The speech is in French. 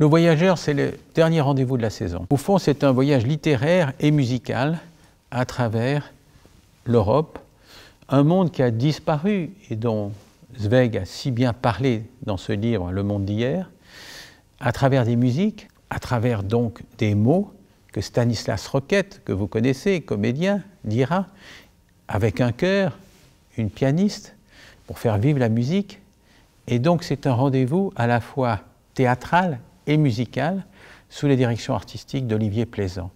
Le voyageur, c'est le dernier rendez-vous de la saison. Au fond, c'est un voyage littéraire et musical à travers l'Europe, un monde qui a disparu et dont Zweig a si bien parlé dans ce livre Le monde d'hier, à travers des musiques, à travers donc des mots que Stanislas Roquette, que vous connaissez, comédien, dira, avec un chœur, une pianiste, pour faire vivre la musique. Et donc c'est un rendez-vous à la fois théâtral et musicale sous les directions artistiques d'Olivier Plaisant.